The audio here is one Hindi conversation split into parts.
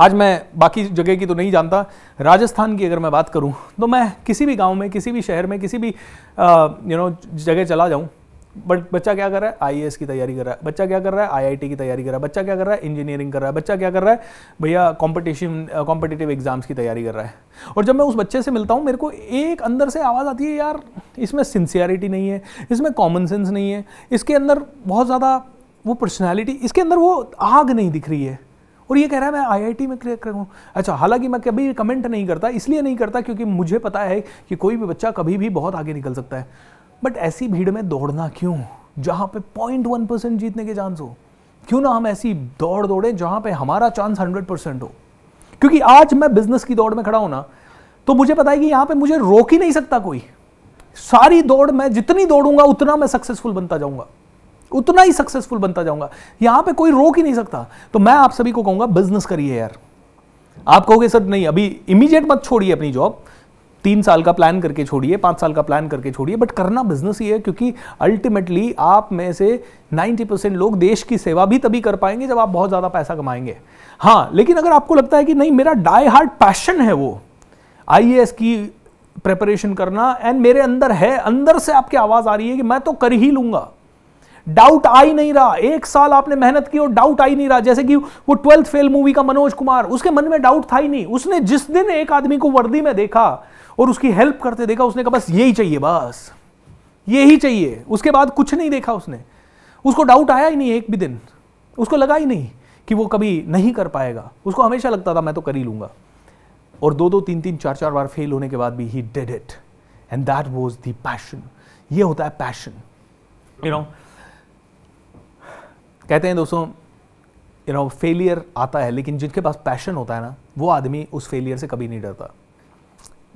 आज मैं बाकी जगह की तो नहीं जानता राजस्थान की अगर मैं बात करूँ तो मैं किसी भी गाँव में किसी भी शहर में किसी भी यू नो जगह चला जाऊँ बट बच्चा क्या कर रहा है आईएएस की तैयारी कर रहा है बच्चा क्या कर रहा है आईआईटी की तैयारी कर रहा है बच्चा क्या कर रहा है इंजीनियरिंग कर रहा है बच्चा क्या कर रहा है भैया कॉम्पिटिशन कॉम्पिटिटिव एग्जाम्स की तैयारी कर रहा है और जब मैं उस बच्चे से मिलता हूँ मेरे को एक अंदर से आवाज़ आती है यार इसमें सिंसियरिटी नहीं है इसमें कॉमन सेंस नहीं है इसके अंदर बहुत ज़्यादा वो पर्सनैलिटी इसके अंदर वो आग नहीं दिख रही है और ये कह रहा है मैं आईआईटी में क्रैक करूँ अच्छा हालांकि मैं कभी कमेंट नहीं करता इसलिए नहीं करता क्योंकि मुझे पता है कि कोई भी बच्चा कभी भी बहुत आगे निकल सकता है बट ऐसी भीड़ में दौड़ना क्यों जहाँ पे पॉइंट वन परसेंट जीतने के चांस हो क्यों ना हम ऐसी दौड़ दौड़े जहाँ पे हमारा चांस हंड्रेड परसेंट हो क्योंकि आज मैं बिजनेस की दौड़ में खड़ा हूं ना तो मुझे पता है कि यहाँ पे मुझे रोक ही नहीं सकता कोई सारी दौड़ मैं जितनी दौड़ूंगा उतना मैं सक्सेसफुल बनता जाऊंगा उतना ही सक्सेसफुल बनता जाऊंगा यहां पे कोई रोक ही नहीं सकता तो मैं आप सभी को कहूंगा बिजनेस करिए यार आप कहोगे सर नहीं अभी इमीडिएट मत छोड़िए अपनी जॉब तीन साल का प्लान करके छोड़िए पांच साल का प्लान करके छोड़िए बट करना बिजनेस ही है क्योंकि अल्टीमेटली आप में से 90 परसेंट लोग देश की सेवा भी तभी कर पाएंगे जब आप बहुत ज़्यादा पैसा कमाएंगे हाँ लेकिन अगर आपको लगता है कि नहीं मेरा डाई हार्ट पैशन है वो आई की प्रेपरेशन करना एंड मेरे अंदर है अंदर से आपकी आवाज़ आ रही है कि मैं तो कर ही लूंगा डाउट आ ही नहीं रहा एक साल आपने मेहनत की और डाउट आ ही नहीं रहा जैसे कि वो ट्वेल्थ फेल मूवी का मनोज कुमार उसके मन में डाउट था ही नहीं उसने जिस दिन एक आदमी को वर्दी में देखा और उसकी हेल्प करते देखा उसने कहा बस यही चाहिए बस यही चाहिए उसके बाद कुछ नहीं देखा उसने उसको डाउट आया ही नहीं एक भी दिन उसको लगा ही नहीं कि वो कभी नहीं कर पाएगा उसको हमेशा लगता था मैं तो कर ही लूंगा और दो दो तीन तीन चार चार बार फेल होने के बाद भी he did it and that was the passion ये होता है पैशन यू नो कहते हैं दोस्तों यू नो फेलियर आता है लेकिन जिनके पास पैशन होता है ना वो आदमी उस फेलियर से कभी नहीं डरता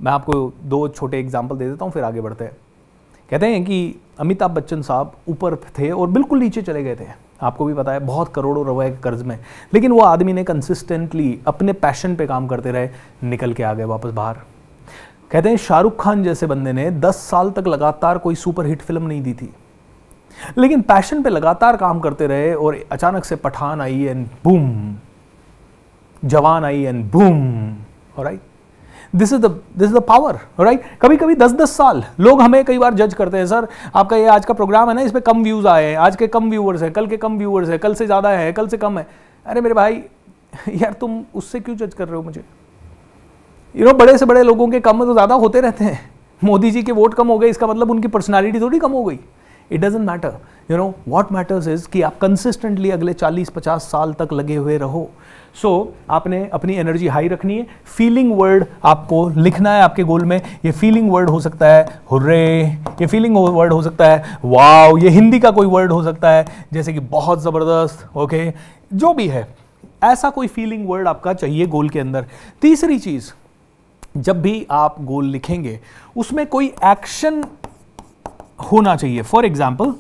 मैं आपको दो छोटे एग्जाम्पल दे देता हूँ फिर आगे बढ़ते हैं कहते हैं कि अमिताभ बच्चन साहब ऊपर थे और बिल्कुल नीचे चले गए थे आपको भी पता है बहुत करोड़ों रुपए के कर्ज में लेकिन वो आदमी ने कंसिस्टेंटली अपने पैशन पे काम करते रहे निकल के आ गए वापस बाहर कहते हैं शाहरुख खान जैसे बंदे ने 10 साल तक लगातार कोई सुपर हिट फिल्म नहीं दी थी लेकिन पैशन पे लगातार काम करते रहे और अचानक से पठान आई एंड बूम जवान I and boom right this is the this is the power right कभी कभी दस दस साल लोग हमें कई बार जज करते हैं सर आपका ये आज का प्रोग्राम है ना इसमें कम व्यूज आए हैं आज के कम व्यूअर्स हैं कल के कम व्यूअर्स हैं कल से ज़्यादा है कल से कम है अरे मेरे भाई यार तुम उससे क्यों जज कर रहे हो मुझे यू you नो know, बड़े से बड़े लोगों के कम तो ज़्यादा होते रहते हैं मोदी जी के वोट कम हो गए इसका मतलब उनकी पर्सनैलिटी थोड़ी कम हो गई it doesn't matter you know what matters is कि आप कंसिस्टेंटली अगले 40-50 साल तक लगे हुए रहो सो so, आपने अपनी एनर्जी हाई रखनी है फीलिंग वर्ड आपको लिखना है आपके गोल में ये फीलिंग वर्ड हो सकता है हुर्रे ये फीलिंग वर्ड हो सकता है वाव ये हिंदी का कोई वर्ड हो सकता है जैसे कि बहुत ज़बरदस्त ओके okay, जो भी है ऐसा कोई फीलिंग वर्ड आपका चाहिए गोल के अंदर तीसरी चीज़ जब भी आप गोल लिखेंगे उसमें कोई एक्शन होना चाहिए फॉर एग्जाम्पल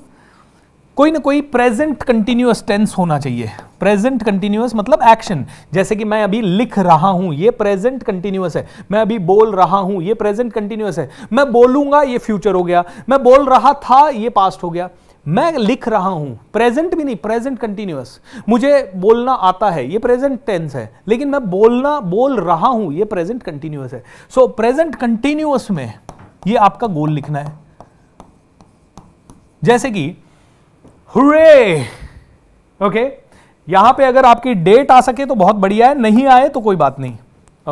कोई ना कोई प्रेजेंट कंटिन्यूअस टेंस होना चाहिए प्रेजेंट कंटिन्यूअस मतलब एक्शन जैसे कि मैं अभी लिख रहा हूं ये प्रेजेंट कंटिन्यूस है मैं अभी बोल रहा हूं ये प्रेजेंट कंटिन्यूअस है मैं बोलूंगा ये फ्यूचर हो गया मैं बोल रहा था ये पास्ट हो गया मैं लिख रहा हूं प्रेजेंट भी नहीं प्रेजेंट कंटिन्यूअस मुझे बोलना आता है ये प्रेजेंट टेंस है लेकिन मैं बोलना बोल रहा हूं ये प्रेजेंट कंटिन्यूअस है सो प्रेजेंट कंटिन्यूअस में ये आपका गोल लिखना है जैसे कि हुरे ओके यहां पे अगर आपकी डेट आ सके तो बहुत बढ़िया है नहीं आए तो कोई बात नहीं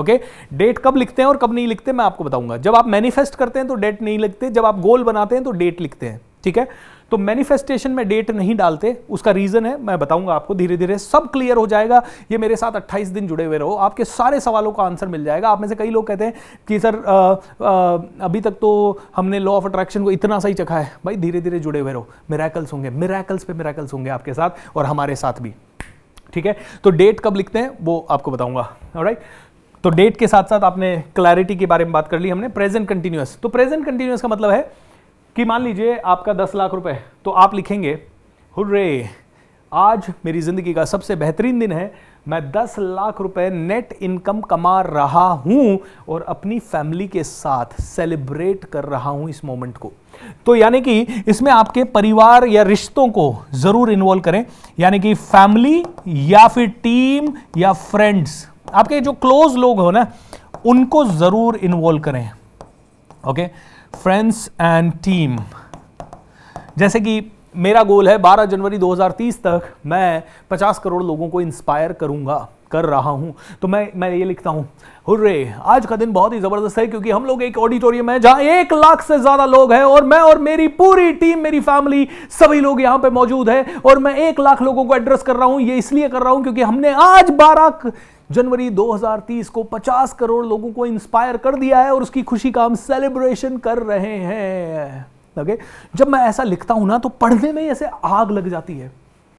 ओके डेट कब लिखते हैं और कब नहीं लिखते मैं आपको बताऊंगा जब आप मैनिफेस्ट करते हैं तो डेट नहीं लिखते जब आप गोल बनाते हैं तो डेट लिखते हैं ठीक है तो मैनिफेस्टेशन में डेट नहीं डालते उसका रीजन है मैं बताऊंगा आपको धीरे धीरे सब क्लियर हो जाएगा ये मेरे साथ 28 दिन जुड़े हुए रहो आपके सारे सवालों का आंसर मिल जाएगा आप में से कई लोग कहते हैं कि सर आ, आ, अभी तक तो हमने लॉ ऑफ अट्रैक्शन को इतना सही चखा है भाई धीरे धीरे जुड़े हुए रहो मेराकल्स होंगे मेराकल्स पे मेराकल्स होंगे आपके साथ और हमारे साथ भी ठीक है तो डेट कब लिखते हैं वो आपको बताऊंगा राइट तो डेट के साथ साथ आपने क्लैरिटी के बारे में बात कर ली हमने प्रेजेंट कंटिन्यूस तो प्रेजेंट कंटिन्यूस का मतलब है कि मान लीजिए आपका दस लाख रुपए तो आप लिखेंगे हुर्रे आज मेरी ज़िंदगी का सबसे बेहतरीन दिन है मैं दस लाख रुपए नेट इनकम कमा रहा हूं और अपनी फैमिली के साथ सेलिब्रेट कर रहा हूं इस मोमेंट को तो यानी कि इसमें आपके परिवार या रिश्तों को ज़रूर इन्वॉल्व करें यानी कि फैमिली या फिर टीम या फ्रेंड्स आपके जो क्लोज लोग हो ना उनको ज़रूर इन्वॉल्व करें okay okay? Friends and team जैसे कि मेरा गोल है 12 जनवरी 2030 तक मैं 50 करोड़ लोगों को इंस्पायर करूंगा कर रहा हूं तो मैं मैं ये लिखता हूं हुर्रे आज का दिन बहुत ही जबरदस्त है क्योंकि हम लोग एक ऑडिटोरियम है जहां एक लाख से ज्यादा लोग हैं और मैं और मेरी पूरी टीम मेरी फैमिली सभी लोग यहां पे मौजूद है और मैं एक लाख लोगों को एड्रेस कर रहा हूं ये इसलिए कर रहा हूं क्योंकि हमने आज बारह जनवरी 2030 को 50 करोड़ लोगों को इंस्पायर कर दिया है और उसकी खुशी का हम सेलिब्रेशन कर रहे हैं लगे जब मैं ऐसा लिखता हूं ना तो पढ़ने में ऐसे आग लग जाती है